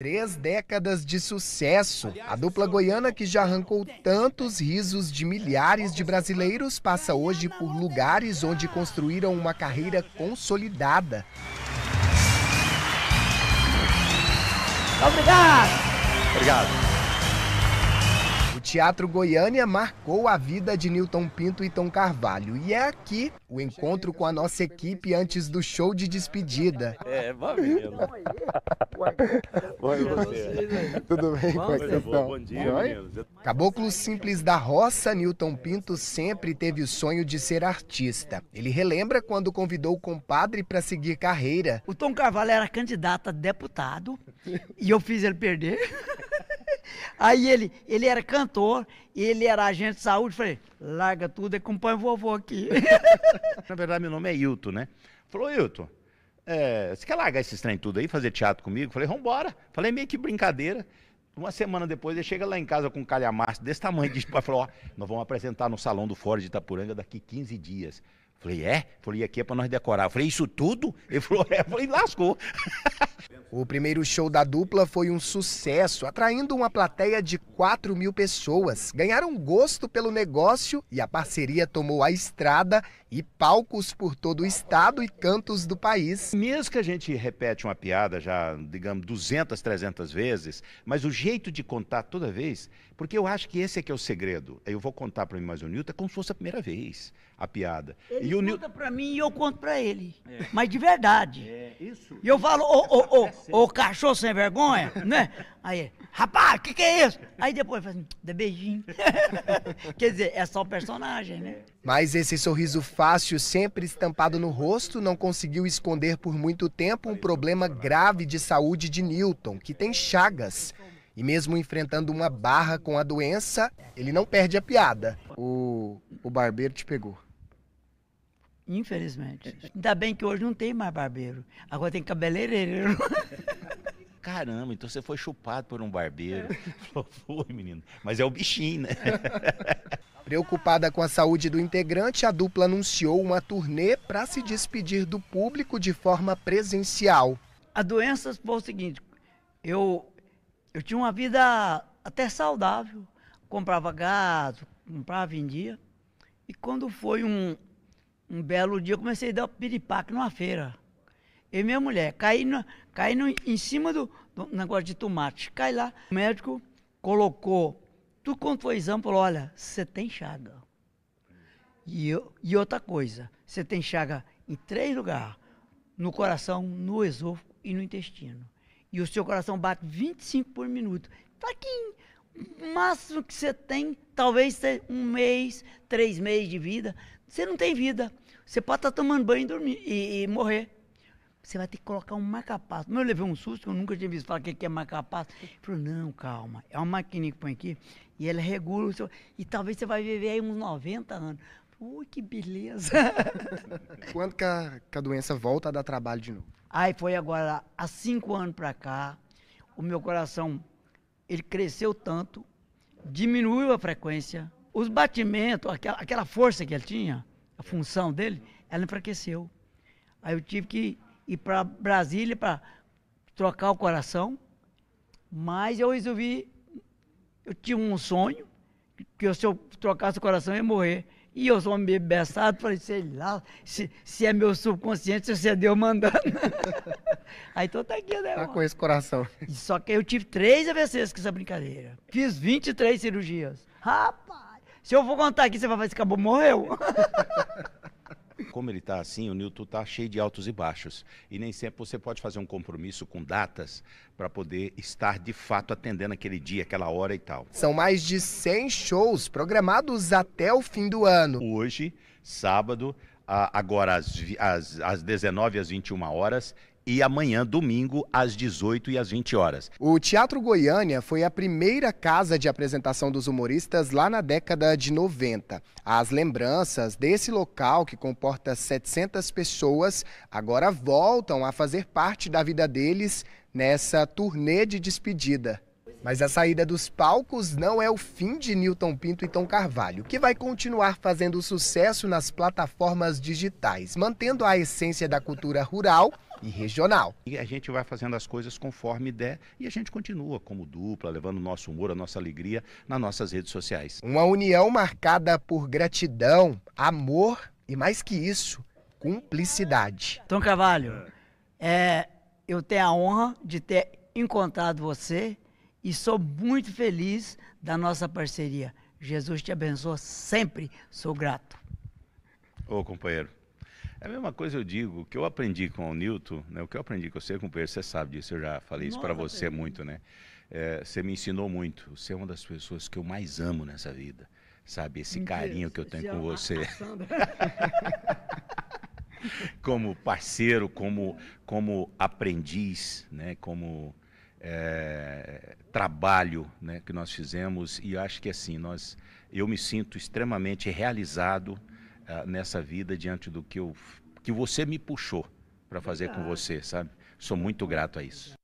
Três décadas de sucesso. A dupla goiana, que já arrancou tantos risos de milhares de brasileiros, passa hoje por lugares onde construíram uma carreira consolidada. Obrigado! Obrigado. Teatro Goiânia marcou a vida de Newton Pinto e Tom Carvalho. E é aqui o encontro com a nossa equipe antes do show de despedida. É, vamos mesmo. Oi, você. Né? Tudo bem? Como é que Bom dia, meninos. Tá Caboclo Simples da Roça, Newton Pinto sempre teve o sonho de ser artista. Ele relembra quando convidou o compadre para seguir carreira. O Tom Carvalho era candidato a deputado e eu fiz ele perder. Aí ele, ele era cantor, ele era agente de saúde, falei, larga tudo e acompanha o vovô aqui. Na verdade, meu nome é Hilton, né? Falou, Hilton, é, você quer largar esses trem tudo aí, fazer teatro comigo? Falei, vambora. Falei, meio que brincadeira. Uma semana depois, ele chega lá em casa com um calhamaço desse tamanho de... Falou, ó, nós vamos apresentar no Salão do Fórum de Itapuranga daqui 15 dias. Falei, é? Falei, aqui é pra nós decorar. falei, isso tudo? Ele falou, é. falei, lascou. O primeiro show da dupla foi um sucesso, atraindo uma plateia de 4 mil pessoas. Ganharam gosto pelo negócio e a parceria tomou a estrada e palcos por todo o estado e cantos do país. Mesmo que a gente repete uma piada já, digamos, 200, 300 vezes, mas o jeito de contar toda vez, porque eu acho que esse é que é o segredo. Eu vou contar para mim mais um Nilton como se fosse a primeira vez a piada. Ele e o conta Nil... para mim e eu conto para ele. É. Mas de verdade. É, isso. E eu falo, ô, ô, ô, cachorro sem vergonha, né? Aí, rapaz, o que, que é isso? Aí depois fala assim, dá beijinho. Quer dizer, é só o personagem, né? Mas esse sorriso fácil, sempre estampado no rosto, não conseguiu esconder por muito tempo um problema grave de saúde de Newton, que tem chagas. E mesmo enfrentando uma barra com a doença, ele não perde a piada. O, o barbeiro te pegou. Infelizmente. Ainda bem que hoje não tem mais barbeiro. Agora tem cabeleireiro. Caramba, então você foi chupado por um barbeiro. É. Foi, menino. Mas é o bichinho, né? Preocupada com a saúde do integrante, a dupla anunciou uma turnê para se despedir do público de forma presencial. A doença foi o seguinte: eu, eu tinha uma vida até saudável, comprava gado, comprava, vendia. E quando foi um, um belo dia eu comecei a dar o piripaque numa feira. Eu e minha mulher, caí, no, caí no, em cima do, do, negócio de tomate. Cai lá, o médico colocou tu quanto foi exame, falou, olha, você tem chaga. E, eu, e outra coisa, você tem chaga em três lugares, no coração, no esôfago e no intestino. E o seu coração bate 25 por minuto. Tá aqui, máximo que você tem, talvez é um mês, três meses de vida. Você não tem vida. Você pode estar tomando banho e, dormir, e, e morrer. Você vai ter que colocar um marca Eu levei um susto, eu nunca tinha visto falar o que é marca Ele falou, não, calma, é uma maquininha que põe aqui e ela regula o seu... E talvez você vai viver aí uns 90 anos. Ui, que beleza! Quando que a, que a, doença volta a dar trabalho de novo? Aí foi agora, há cinco anos pra cá, o meu coração ele cresceu tanto, diminuiu a frequência, os batimentos, aquela, aquela força que ele tinha, a função dele, ela enfraqueceu. Aí eu tive que ir para Brasília para trocar o coração, mas eu resolvi, eu tinha um sonho, que se eu trocasse o coração eu ia morrer. E eu sou um beçado, falei, sei lá, se, se é meu subconsciente, se é Deus mandando. Aí tô então tá aqui, né? Tá com esse coração. Só que eu tive três AVCs com essa brincadeira. Fiz 23 cirurgias. Rapaz, se eu vou contar aqui, você vai falar, esse acabou, morreu. Como ele está assim, o Newton está cheio de altos e baixos. E nem sempre você pode fazer um compromisso com datas para poder estar de fato atendendo aquele dia, aquela hora e tal. São mais de 100 shows programados até o fim do ano. Hoje, sábado, agora às, às, às 19 às 21 horas e amanhã, domingo, às 18 e às 20 horas. O Teatro Goiânia foi a primeira casa de apresentação dos humoristas lá na década de 90. As lembranças desse local, que comporta 700 pessoas, agora voltam a fazer parte da vida deles nessa turnê de despedida. Mas a saída dos palcos não é o fim de Newton Pinto e Tom Carvalho, que vai continuar fazendo sucesso nas plataformas digitais, mantendo a essência da cultura rural e regional. E a gente vai fazendo as coisas conforme der e a gente continua como dupla, levando o nosso humor, a nossa alegria nas nossas redes sociais. Uma união marcada por gratidão, amor e mais que isso, cumplicidade. Tom então, Carvalho, é, eu tenho a honra de ter encontrado você e sou muito feliz da nossa parceria. Jesus te abençoe sempre, sou grato. Ô companheiro, é a mesma coisa eu digo, o que eu aprendi com o Newton, né, o que eu aprendi com você, companheiro, você sabe disso, eu já falei isso para você muito, né? É, você me ensinou muito. Você é uma das pessoas que eu mais amo nessa vida, sabe? Esse Mentira, carinho que eu tenho com você. como parceiro, como, como aprendiz, né? Como é, trabalho, né? Que nós fizemos e acho que assim nós, eu me sinto extremamente realizado ah, nessa vida diante do que, eu, que você me puxou para fazer com você, sabe? Sou muito grato a isso.